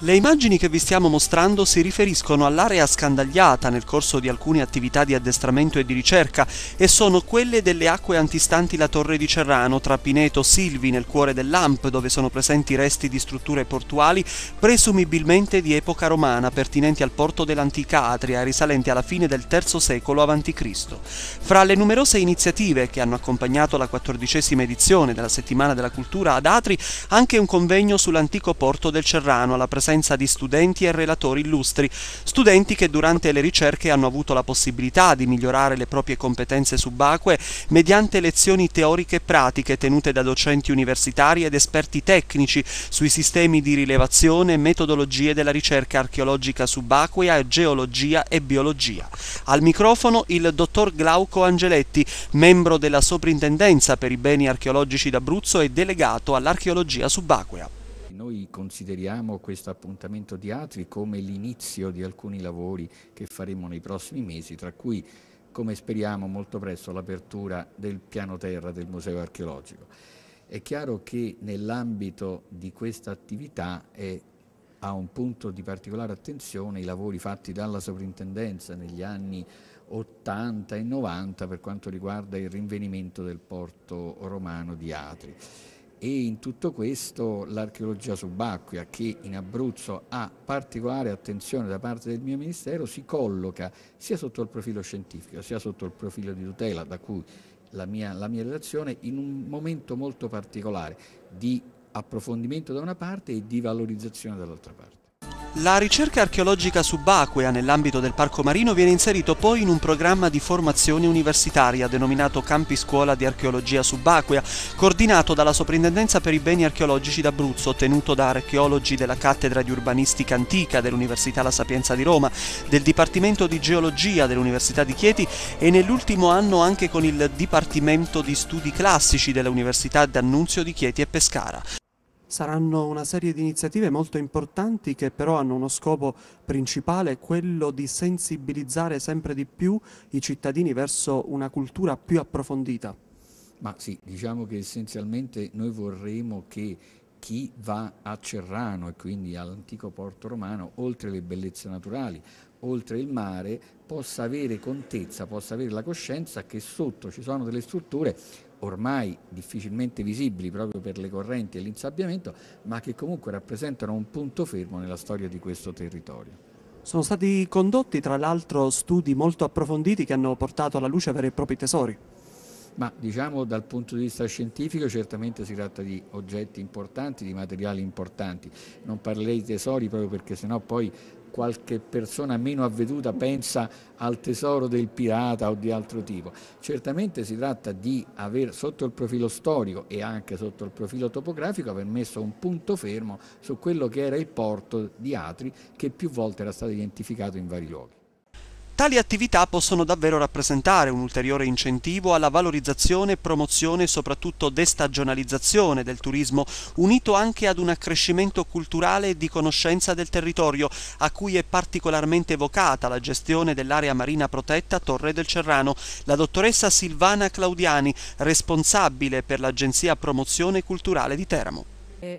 Le immagini che vi stiamo mostrando si riferiscono all'area scandagliata nel corso di alcune attività di addestramento e di ricerca e sono quelle delle acque antistanti la Torre di Cerrano tra Pineto Silvi nel cuore dell'Amp dove sono presenti resti di strutture portuali presumibilmente di epoca romana pertinenti al porto dell'antica Atria risalenti alla fine del III secolo a.C. Fra le numerose iniziative che hanno accompagnato la quattordicesima edizione della Settimana della Cultura ad Atri anche un convegno sull'antico porto del Cerrano alla presenza presenza di studenti e relatori illustri, studenti che durante le ricerche hanno avuto la possibilità di migliorare le proprie competenze subacquee mediante lezioni teoriche e pratiche tenute da docenti universitari ed esperti tecnici sui sistemi di rilevazione e metodologie della ricerca archeologica subacquea, geologia e biologia. Al microfono il dottor Glauco Angeletti, membro della Soprintendenza per i beni archeologici d'Abruzzo e delegato all'archeologia subacquea. Noi consideriamo questo appuntamento di Atri come l'inizio di alcuni lavori che faremo nei prossimi mesi, tra cui come speriamo molto presto l'apertura del piano terra del Museo Archeologico. È chiaro che nell'ambito di questa attività è a un punto di particolare attenzione i lavori fatti dalla sovrintendenza negli anni 80 e 90 per quanto riguarda il rinvenimento del porto romano di Atri e in tutto questo l'archeologia subacquea che in Abruzzo ha particolare attenzione da parte del mio Ministero si colloca sia sotto il profilo scientifico sia sotto il profilo di tutela da cui la mia, la mia relazione in un momento molto particolare di approfondimento da una parte e di valorizzazione dall'altra parte. La ricerca archeologica subacquea nell'ambito del parco marino viene inserito poi in un programma di formazione universitaria denominato Campi Scuola di Archeologia Subacquea, coordinato dalla Soprintendenza per i beni archeologici d'Abruzzo, tenuto da archeologi della Cattedra di Urbanistica Antica dell'Università La Sapienza di Roma, del Dipartimento di Geologia dell'Università di Chieti e nell'ultimo anno anche con il Dipartimento di Studi Classici dell'Università d'Annunzio di Chieti e Pescara saranno una serie di iniziative molto importanti che però hanno uno scopo principale, quello di sensibilizzare sempre di più i cittadini verso una cultura più approfondita. Ma sì, diciamo che essenzialmente noi vorremmo che chi va a Cerrano e quindi all'antico porto romano, oltre le bellezze naturali, oltre il mare, possa avere contezza, possa avere la coscienza che sotto ci sono delle strutture ormai difficilmente visibili proprio per le correnti e l'insabbiamento, ma che comunque rappresentano un punto fermo nella storia di questo territorio. Sono stati condotti tra l'altro studi molto approfonditi che hanno portato alla luce veri e propri tesori ma diciamo dal punto di vista scientifico certamente si tratta di oggetti importanti, di materiali importanti, non parlerei di tesori proprio perché sennò poi qualche persona meno avveduta pensa al tesoro del pirata o di altro tipo. Certamente si tratta di aver sotto il profilo storico e anche sotto il profilo topografico aver messo un punto fermo su quello che era il porto di Atri che più volte era stato identificato in vari luoghi. Tali attività possono davvero rappresentare un ulteriore incentivo alla valorizzazione, promozione e soprattutto destagionalizzazione del turismo, unito anche ad un accrescimento culturale e di conoscenza del territorio, a cui è particolarmente evocata la gestione dell'area marina protetta Torre del Cerrano, la dottoressa Silvana Claudiani, responsabile per l'Agenzia Promozione Culturale di Teramo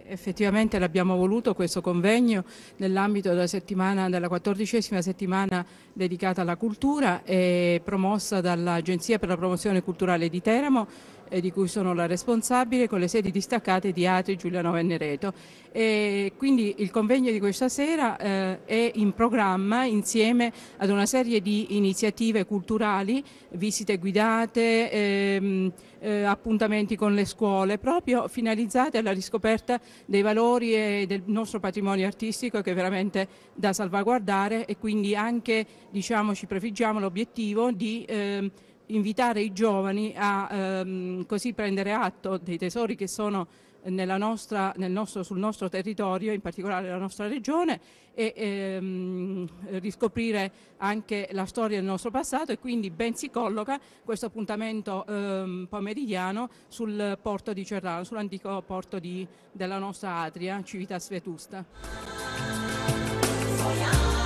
effettivamente l'abbiamo voluto questo convegno nell'ambito della, settimana, della quattordicesima settimana dedicata alla cultura e promossa dall'Agenzia per la promozione culturale di Teramo eh, di cui sono la responsabile con le sedi distaccate di Atri, Giulianova e Nereto. E quindi il convegno di questa sera eh, è in programma insieme ad una serie di iniziative culturali, visite guidate, ehm, eh, appuntamenti con le scuole, proprio finalizzate alla riscoperta dei valori e del nostro patrimonio artistico che è veramente da salvaguardare e quindi anche diciamo, ci prefiggiamo l'obiettivo di ehm, invitare i giovani a ehm, così prendere atto dei tesori che sono nostra, nel nostro, sul nostro territorio, in particolare la nostra regione, e ehm, riscoprire anche la storia del nostro passato e quindi ben si colloca questo appuntamento ehm, pomeridiano sul porto di Cerrano, sull'antico porto di, della nostra Atria, Civitas Vetusta.